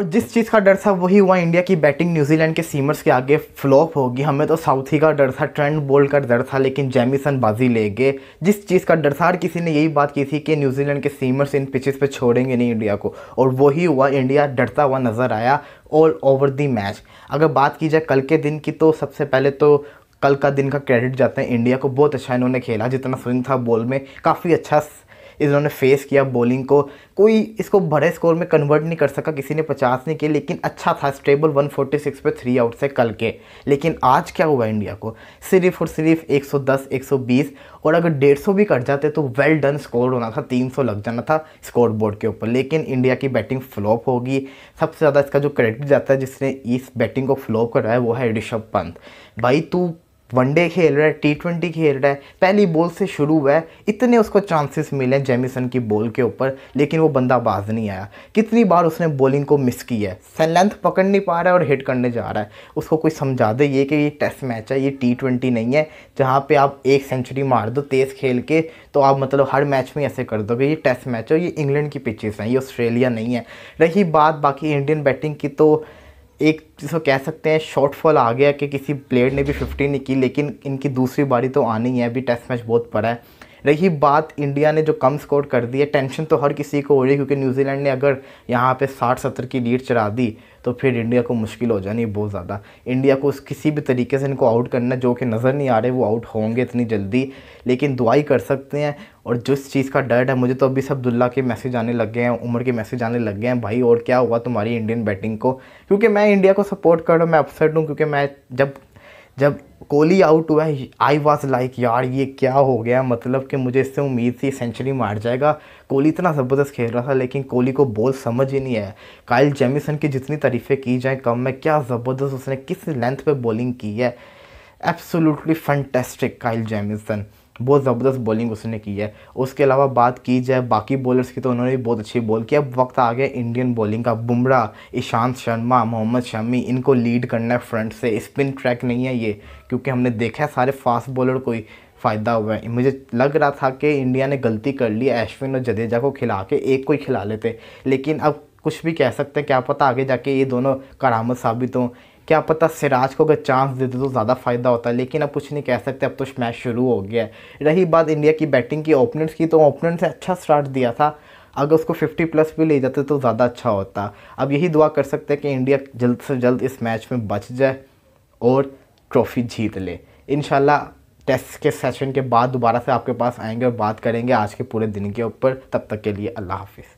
और जिस चीज़ का डर था वही हुआ इंडिया की बैटिंग न्यूजीलैंड के सीमर्स के आगे फ्लॉप होगी हमें तो साउथ ही का डर था ट्रेंड बोल का डर था लेकिन जैमिसन बाजी ले गए जिस चीज़ का डर था हर किसी ने यही बात की थी कि न्यूजीलैंड के सीमर्स इन पिचेस पे छोड़ेंगे नहीं इंडिया को और वही हुआ इंडिया डरता हुआ नज़र आया ऑल ओवर दी मैच अगर बात की जाए कल के दिन की तो सबसे पहले तो कल का दिन का क्रेडिट जाता है इंडिया को बहुत अच्छा इन्होंने खेला जितना स्विंग था बॉल में काफ़ी अच्छा इन्होंने फेस किया बॉलिंग को कोई इसको बड़े स्कोर में कन्वर्ट नहीं कर सका किसी ने पचास नहीं किए लेकिन अच्छा था स्टेबल 146 पे थ्री आउट से कल के लेकिन आज क्या हुआ इंडिया को सिर्फ और सिर्फ 110 120 और अगर 150 भी कट जाते तो वेल डन स्कोर होना था 300 लग जाना था स्कोर बोर्ड के ऊपर लेकिन इंडिया की बैटिंग फ्लॉप होगी सबसे ज़्यादा इसका जो क्रेडिट जाता है जिसने इस बैटिंग को फ्लॉप कराया वो है ऋषभ पंत भाई तू वनडे खेल रहा है टी ट्वेंटी खेल रहा है पहली बॉल से शुरू हुआ है इतने उसको चांसेस मिले जेमिसन की बॉल के ऊपर लेकिन वो बंदा बाज नहीं आया कितनी बार उसने बॉलिंग को मिस की है लेंथ पकड़ नहीं पा रहा है और हिट करने जा रहा है उसको कोई समझा दे ये कि ये टेस्ट मैच है ये टी ट्वेंटी नहीं है जहाँ पर आप एक सेंचुरी मार दो तेज़ खेल के तो आप मतलब हर मैच में ऐसे कर दोगे ये टेस्ट मैच है ये इंग्लैंड की पिचेस हैं ये ऑस्ट्रेलिया नहीं है रही बात बाकी इंडियन बैटिंग की तो एक जिसको कह सकते हैं शॉर्टफॉल आ गया कि किसी प्लेयर ने भी फिफ्टी नहीं की लेकिन इनकी दूसरी बारी तो आनी है अभी टेस्ट मैच बहुत पड़ा है रही बात इंडिया ने जो कम स्कोर कर दी है टेंशन तो हर किसी को हो रही है क्योंकि न्यूजीलैंड ने अगर यहाँ पे साठ सत्तर की लीड चढ़ा दी तो फिर इंडिया को मुश्किल हो जानी बहुत ज़्यादा इंडिया को उस किसी भी तरीके से इनको आउट करना जो कि नज़र नहीं आ रहे वो आउट होंगे इतनी जल्दी लेकिन दुआई कर सकते हैं और जिस चीज़ का डर है मुझे तो अभी सब दुल्ला के मैसेज आने लग गए हैं उमर के मैसेज आने लग गए हैं भाई और क्या हुआ तुम्हारी इंडियन बैटिंग को क्योंकि मैं इंडिया को सपोर्ट कर रहा हूँ मैं अपसेट हूँ क्योंकि मैं जब जब कोहली आउट हुआ है आई वॉज लाइक यार ये क्या हो गया मतलब कि मुझे इससे उम्मीद थी सेंचुरी मार जाएगा कोहली इतना ज़बरदस्त खेल रहा था लेकिन कोहली को बोल समझ ही नहीं आया काइल जेमिसन की जितनी तारीफ़ें की जाएँ कम में क्या ज़बरदस्त उसने किस लेंथ पे बॉलिंग की है एब्सोल्युटली फंटेस्टिक काइल जेमिसन बहुत ज़बरदस्त बॉलिंग उसने की है उसके अलावा बात की जाए बाकी बॉलर्स की तो उन्होंने भी बहुत अच्छी बॉल की अब वक्त आ गया इंडियन बॉलिंग का बुमराह ईशांत शर्मा मोहम्मद शमी इनको लीड करना है फ्रंट से स्पिन ट्रैक नहीं है ये क्योंकि हमने देखा है सारे फास्ट बॉलर को ही फ़ायदा हुआ है मुझे लग रहा था कि इंडिया ने गलती कर ली अश्विन और जडेजा को खिला के एक को ही खिला लेते लेकिन अब कुछ भी कह सकते हैं क्या पता आगे जाके ये दोनों करामद साबित हों क्या पता सिराज को अगर चांस दे दे तो ज़्यादा फ़ायदा होता है लेकिन अब कुछ नहीं कह सकते अब तो मैच शुरू हो गया है रही बात इंडिया की बैटिंग की ओपनेंट्स की तो ओपनेंट ने अच्छा स्टार्ट दिया था अगर उसको 50 प्लस भी ले जाते तो ज़्यादा अच्छा होता अब यही दुआ कर सकते हैं कि इंडिया जल्द से जल्द इस मैच में बच जाए और ट्रॉफी जीत ले इन टेस्ट के सेशन के बाद दोबारा से आपके पास आएंगे और बात करेंगे आज के पूरे दिन के ऊपर तब तक के लिए अल्लाह हाफिज़